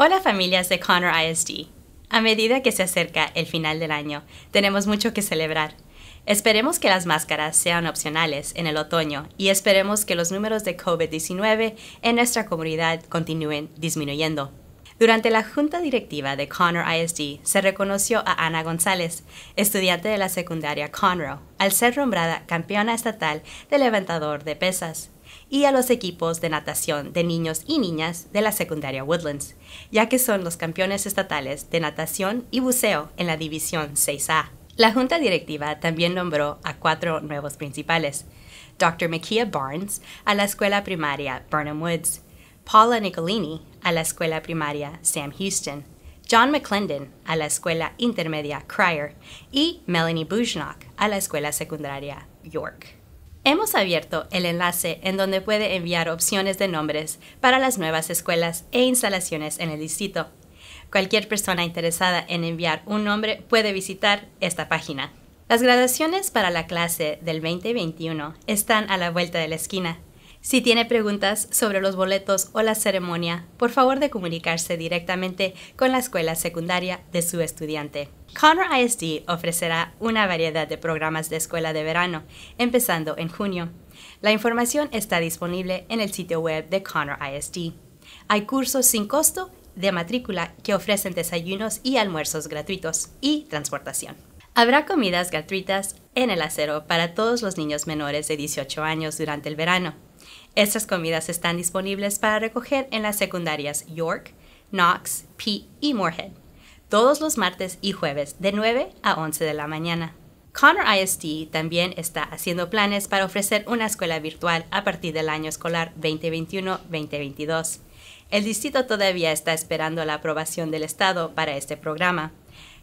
Hola familias de Connor ISD. A medida que se acerca el final del año, tenemos mucho que celebrar. Esperemos que las máscaras sean opcionales en el otoño y esperemos que los números de COVID-19 en nuestra comunidad continúen disminuyendo. Durante la junta directiva de Connor ISD se reconoció a Ana González, estudiante de la secundaria Conroe, al ser nombrada campeona estatal de levantador de pesas y a los equipos de natación de niños y niñas de la secundaria Woodlands, ya que son los campeones estatales de natación y buceo en la División 6A. La junta directiva también nombró a cuatro nuevos principales, Dr. Makia Barnes a la escuela primaria Burnham Woods, Paula Nicolini a la escuela primaria Sam Houston, John McClendon a la escuela intermedia Cryer y Melanie Bujnock a la escuela secundaria York. Hemos abierto el enlace en donde puede enviar opciones de nombres para las nuevas escuelas e instalaciones en el distrito. Cualquier persona interesada en enviar un nombre puede visitar esta página. Las graduaciones para la clase del 2021 están a la vuelta de la esquina si tiene preguntas sobre los boletos o la ceremonia, por favor de comunicarse directamente con la escuela secundaria de su estudiante. Connor ISD ofrecerá una variedad de programas de escuela de verano, empezando en junio. La información está disponible en el sitio web de Connor ISD. Hay cursos sin costo de matrícula que ofrecen desayunos y almuerzos gratuitos y transportación. Habrá comidas gratuitas en el acero para todos los niños menores de 18 años durante el verano. Estas comidas están disponibles para recoger en las secundarias York, Knox, P y Moorhead, todos los martes y jueves de 9 a 11 de la mañana. Connor ISD también está haciendo planes para ofrecer una escuela virtual a partir del año escolar 2021-2022. El distrito todavía está esperando la aprobación del Estado para este programa.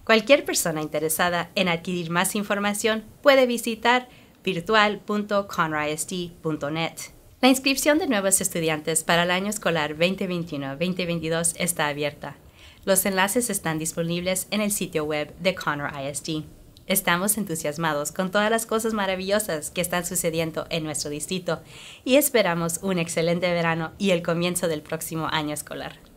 Cualquier persona interesada en adquirir más información puede visitar virtual.connorisd.net. La inscripción de nuevos estudiantes para el año escolar 2021-2022 está abierta. Los enlaces están disponibles en el sitio web de Connor ISD. Estamos entusiasmados con todas las cosas maravillosas que están sucediendo en nuestro distrito y esperamos un excelente verano y el comienzo del próximo año escolar.